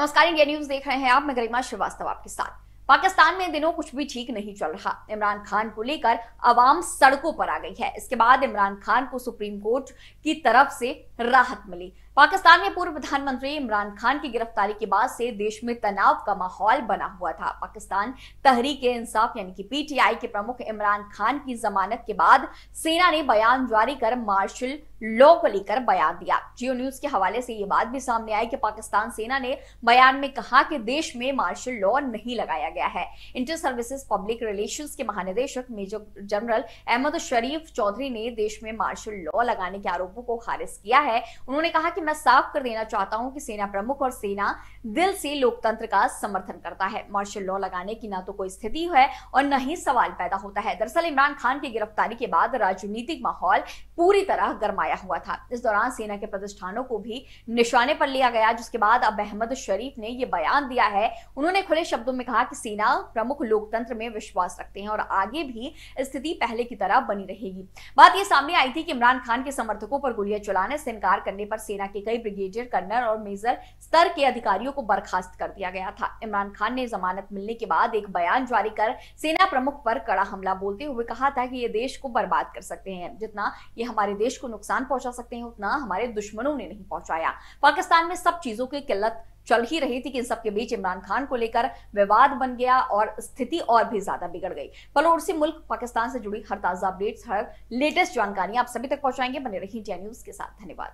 नमस्कार India news देख रहे हैं आप मैं गरिमा श्रीवास्तव आपके साथ पाकिस्तान में दिनों कुछ भी ठीक नहीं चल रहा इमरान खान को लेकर आवाम सड़कों पर आ गई है इसके बाद इमरान खान को सुप्रीम कोर्ट की तरफ से राहत मिली पाकिस्तान में पूर्व प्रधानमंत्री इमरान खान की गिरफ्तारी के बाद से देश में तनाव का माहौल बना हुआ था पाकिस्तान तहरीक इंसाफ यानी कि पीटीआई के प्रमुख इमरान खान की जमानत के बाद सेना ने बयान जारी कर मार्शल लॉ को लेकर बयान दिया जियो न्यूज के हवाले से ये बात भी सामने आई कि पाकिस्तान सेना ने बयान में कहा कि देश में मार्शल लॉ नहीं लगाया गया है इंटर सर्विसेज पब्लिक रिलेशन के महानिदेशक मेजर जनरल अहमद शरीफ चौधरी ने देश में मार्शल लॉ लगाने के आरोपों को खारिज किया है उन्होंने कहा कि मैं साफ कर देना चाहता हूं कि सेना प्रमुख और सेना दिल से लोकतंत्र का समर्थन करता है मार्शल लॉ लगाने की ना तो कोई स्थिति है और न ही सवाल पैदा होता है दरअसल इमरान खान की गिरफ्तारी के बाद राजनीतिक माहौल पूरी तरह गरमाया हुआ था इस दौरान सेना के प्रतिष्ठानों को भी निशाने पर लिया गया जिसके बाद अब अहमद शरीफ ने यह बयान दिया है उन्होंने खुले शब्दों में कहा कि सेना प्रमुख लोकतंत्र में विश्वास रखते हैं और आगे भी स्थिति पहले की तरह बनी रहेगी बात यह सामने आई थी कि इमरान खान के समर्थकों पर गोलियां चलाने से इनकार करने पर सेना के कई ब्रिगेडियर कर्नल और मेजर स्तर के अधिकारियों को बर्खास्त कर दिया गया था इमरान खान ने जमानत मिलने के बाद एक बयान जारी कर सेना प्रमुख पर कड़ा हमला बोलते हुए कहा था कि ये देश को बर्बाद कर सकते हैं जितना ये हमारे देश को नुकसान पहुंचा सकते हैं उतना हमारे दुश्मनों ने नहीं पहुंचाया पाकिस्तान में सब चीजों की किल्लत चल ही रही थी कि इन सबके बीच इमरान खान को लेकर विवाद बन गया और स्थिति और भी ज्यादा बिगड़ गई पड़ोसी मुल्क पाकिस्तान से जुड़ी हर ताजा अपडेट्स हर लेटेस्ट जानकारियां आप सभी तक पहुंचाएंगे बने रही इंडिया न्यूज के साथ धन्यवाद